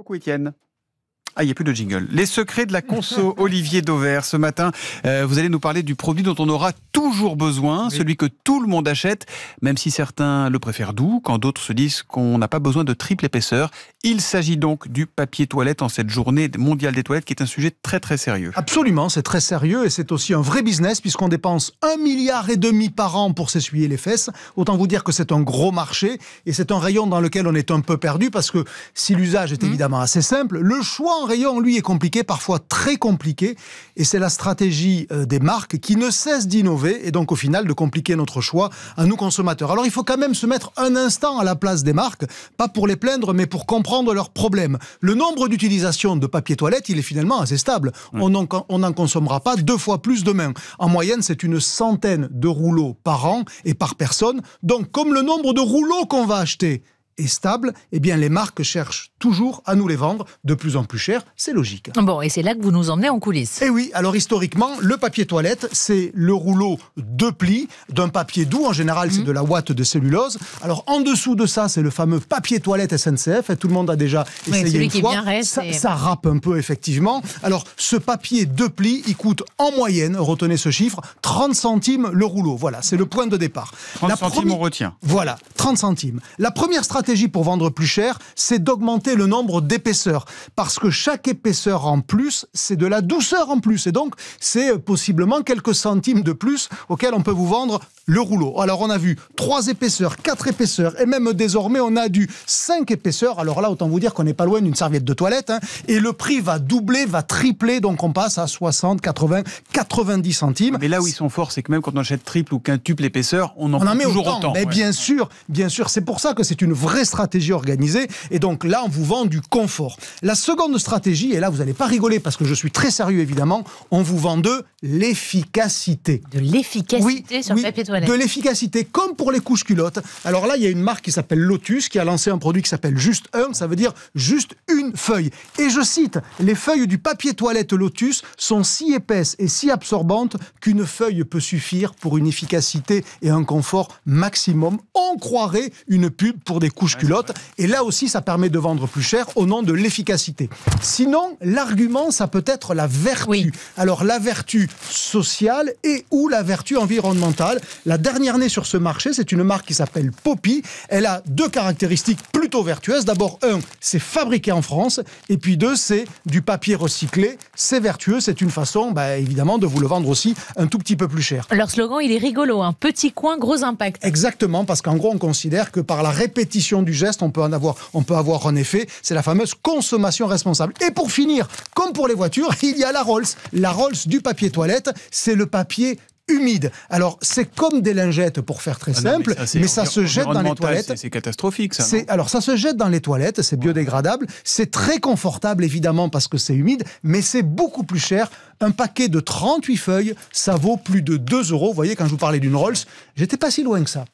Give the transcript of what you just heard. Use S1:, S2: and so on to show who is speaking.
S1: beaucoup Étienne. Ah, il n'y a plus de jingle. Les secrets de la conso, Olivier Dauvert. Ce matin, euh, vous allez nous parler du produit dont on aura toujours besoin, celui que tout le monde achète, même si certains le préfèrent doux, quand d'autres se disent qu'on n'a pas besoin de triple épaisseur. Il s'agit donc du papier toilette en cette journée mondiale des toilettes, qui est un sujet très très sérieux.
S2: Absolument, c'est très sérieux et c'est aussi un vrai business puisqu'on dépense un milliard et demi par an pour s'essuyer les fesses. Autant vous dire que c'est un gros marché et c'est un rayon dans lequel on est un peu perdu parce que si l'usage est mmh. évidemment assez simple, le choix rayon, lui, est compliqué, parfois très compliqué, et c'est la stratégie euh, des marques qui ne cesse d'innover et donc au final de compliquer notre choix à nous consommateurs. Alors il faut quand même se mettre un instant à la place des marques, pas pour les plaindre, mais pour comprendre leurs problèmes. Le nombre d'utilisation de papier toilette, il est finalement assez stable. On n'en consommera pas deux fois plus demain. En moyenne, c'est une centaine de rouleaux par an et par personne. Donc comme le nombre de rouleaux qu'on va acheter et stable, eh bien les marques cherchent toujours à nous les vendre de plus en plus cher, c'est logique. Bon, et c'est là que vous nous emmenez en coulisses. Eh oui, alors historiquement, le papier toilette, c'est le rouleau de plis d'un papier doux, en général c'est mmh. de la ouate de cellulose. Alors en dessous de ça, c'est le fameux papier toilette SNCF, et tout le monde a déjà essayé une fois. ça, râpe un peu effectivement. Alors ce papier de plis, il coûte en moyenne, retenez ce chiffre, 30 centimes le rouleau. Voilà, c'est le point de départ. 30 centimes on retient. Voilà, 30 centimes. La première stratégie pour vendre plus cher, c'est d'augmenter le nombre d'épaisseurs. Parce que chaque épaisseur en plus, c'est de la douceur en plus. Et donc, c'est euh, possiblement quelques centimes de plus auxquels on peut vous vendre le rouleau. Alors, on a vu trois épaisseurs, quatre épaisseurs, et même désormais, on a du 5 épaisseurs. Alors là, autant vous dire qu'on n'est pas loin d'une serviette de toilette. Hein. Et le prix va doubler, va tripler. Donc, on passe à 60, 80,
S1: 90 centimes. Mais là où ils sont forts, c'est que même quand on achète triple ou quintuple épaisseur, on en, on en met toujours autant. Mais bien
S2: sûr, bien sûr. C'est pour ça que c'est une vraie vraie stratégie organisée. Et donc là, on vous vend du confort. La seconde stratégie, et là, vous n'allez pas rigoler parce que je suis très sérieux, évidemment, on vous vend de l'efficacité. De l'efficacité sur papier toilette. De l'efficacité, comme pour les couches culottes. Alors là, il y a une marque qui s'appelle Lotus qui a lancé un produit qui s'appelle Juste un, ça veut dire juste une feuille. Et je cite, les feuilles du papier toilette Lotus sont si épaisses et si absorbantes qu'une feuille peut suffire pour une efficacité et un confort maximum. On croirait une pub pour des couches couche-culotte. Et là aussi, ça permet de vendre plus cher au nom de l'efficacité. Sinon, l'argument, ça peut être la vertu. Alors, la vertu sociale et ou la vertu environnementale. La dernière née sur ce marché, c'est une marque qui s'appelle Poppy. Elle a deux caractéristiques plutôt vertueuses. D'abord, un, c'est fabriqué en France. Et puis deux, c'est du papier recyclé. C'est vertueux. C'est une façon, bah, évidemment, de vous le vendre aussi un tout petit peu plus cher. Leur slogan, il est rigolo. Un hein. petit coin, gros impact. Exactement, parce qu'en gros, on considère que par la répétition du geste, on peut en avoir, on peut avoir en effet, c'est la fameuse consommation responsable. Et pour finir, comme pour les voitures, il y a la Rolls. La Rolls du papier toilette, c'est le papier humide. Alors, c'est comme des lingettes pour faire très ah simple, mais ça, se jette dans les toilettes.
S1: C'est catastrophique, ça.
S2: Alors, ça se jette dans les toilettes, c'est biodégradable, c'est très confortable, évidemment, parce que c'est humide, mais c'est beaucoup plus cher. Un paquet de 38 feuilles, ça vaut plus de 2 euros. Vous voyez, quand je vous parlais d'une Rolls, j'étais pas si loin que ça.